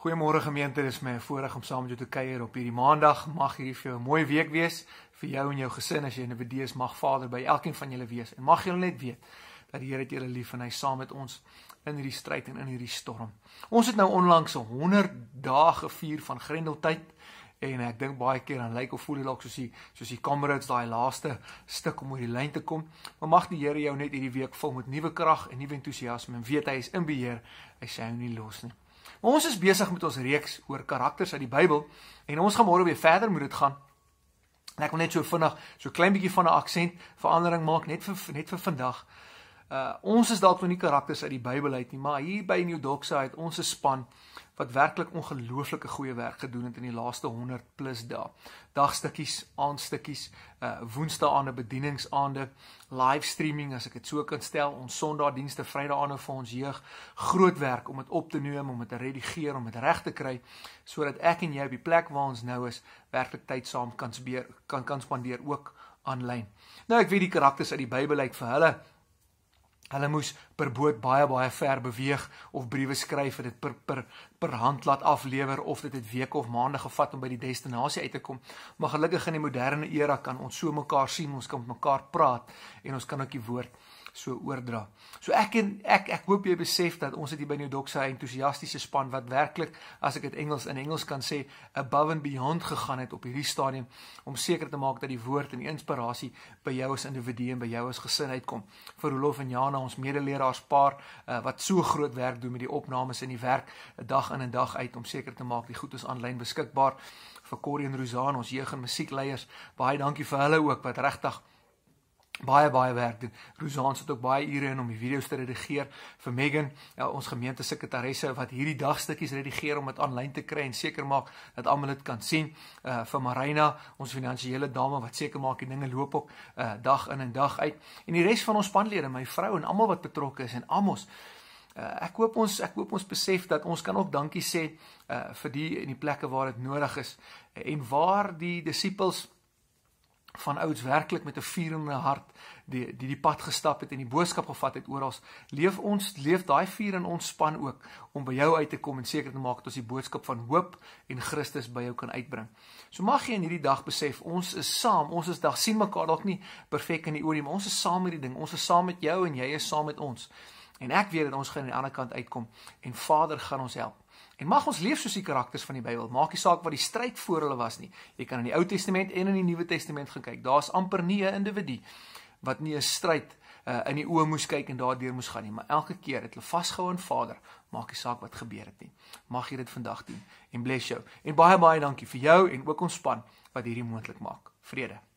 Goeiemôre gemeente, dis my voorreg om saam met jou te kuier op hierdie Maandag. Mag hierdie vir jou 'n mooi week wees vir jou en jou gesin as jy 'n individu is. Mag Vader by elkeen van julle wees en mag julle net weet dat die Here dit julle lief en hy saam met ons in hierdie stryd en in hierdie storm. Ons het nou onlangs 100 dae gevier van Grendeltyd en ek dink baie keer dan lyk of voel dit dalk soos die soos die kamerads daai laaste stuk om oor die lyn te kom. Maar mag die Here jou net hierdie week vul met nuwe krag en nuwe entoesiasme en weet hy is in beheer. Hy sê hy nie los nie. Ons is besig met ons reeks oor karakters uit die Bybel en ons gaan môre weer verder moet dit gaan. En ek wil net so vinnig so klein bietjie van 'n aksent verandering maak net vir net vir vandag. Uh ons is dalk nog nie karakters uit die Bybel uit nie, maar hier by New Doxa het ons 'n span wat werklik ongelooflike goeie werk gedoen het in die laaste 100 plus dae. Dagstukkies, aandstukkies, uh woensdaande bedieningsaande, live streaming as ek dit so kan stel, ons Sondagdienste, Vrydagaande vir ons jeug, groot werk om dit op te neem, om dit te redigeer, om dit reg te kry sodat ek en jy op die plek waar ons nou is, werklik tyd saam kan spandeer, kan kan spandeer ook aanlyn. Nou ek weet die karakters uit die Bybel uit like vir hulle Hulle moes per boot baie baie ver beweeg of briewe skryf en dit per per per hand laat aflewer of dit het weke of maande gevat om by die destinasie uit te kom. Maar gelukkig in die moderne era kan ons so mekaar sien, ons kan met mekaar praat en ons kan ook die woord so oordra. So ek en ek ek hoop jy besef dat ons het hier by New Doxa 'n entoesiastiese span wat werklik, as ek dit Engels in Engels kan sê, above and beyond gegaan het op hierdie stadium om seker te maak dat die woord en die inspirasie by jou as individu en by jou as gesin uitkom. Vir Rolof en Jana, ons medeleraars paar eh, wat so groot werk doen met die opnames en die werk dag in en dag uit om seker te maak die goed is aanlyn beskikbaar vir Corien Rosaan, ons jeug en musiekleiers. Baie dankie vir hulle ook wat regtig baie baie werk doen. Rosaan sit ook baie ure in om die video's te redigeer vir Megan, ja, ons gemeentesekretaresse wat hierdie dagstukkies redigeer om dit aanlyn te kry en seker maak dat almal dit kan sien. Uh vir Marina, ons finansiële dame wat seker maak die dinge loop ook uh dag in en dag uit. En die res van ons spanlede, my vrou en almal wat betrokke is en almos Uh, ek hoop ons ek hoop ons besef dat ons kan ook dankie sê uh, vir die in die plekke waar dit nodig is en waar die disippels van ouds werklik met 'n vuurende hart die die die pad gestap het en die boodskap gevat het oral leef ons leef daai vuur in ons span ook om by jou uit te kom en seker te maak dat ons die boodskap van hoop en Christus by jou kan uitbring. So mag jy in hierdie dag besef ons is saam, ons is dag sien mekaar dalk nie perfek in die oë nie, maar ons is saam met die ding, ons is saam met jou en jy is saam met ons. En ek weet dat ons gaan aan die ander kant uitkom en Vader gaan ons help. En mag ons leef soos die karakters van die Bybel. Maak nie saak wat die stryd voor hulle was nie. Jy kan in die Ou Testament en in die Nuwe Testament gaan kyk. Daar's amper nie 'n individu wat nie 'n stryd uh, eh, in die oë moes kyk en daardeur moes gaan nie, maar elke keer het hulle vasgehou aan Vader. Maak nie saak wat gebeur het nie. Mag jy dit vandag doen. En bless jou. En baie baie dankie vir jou en ook ons span wat hierdie moontlik maak. Vrede.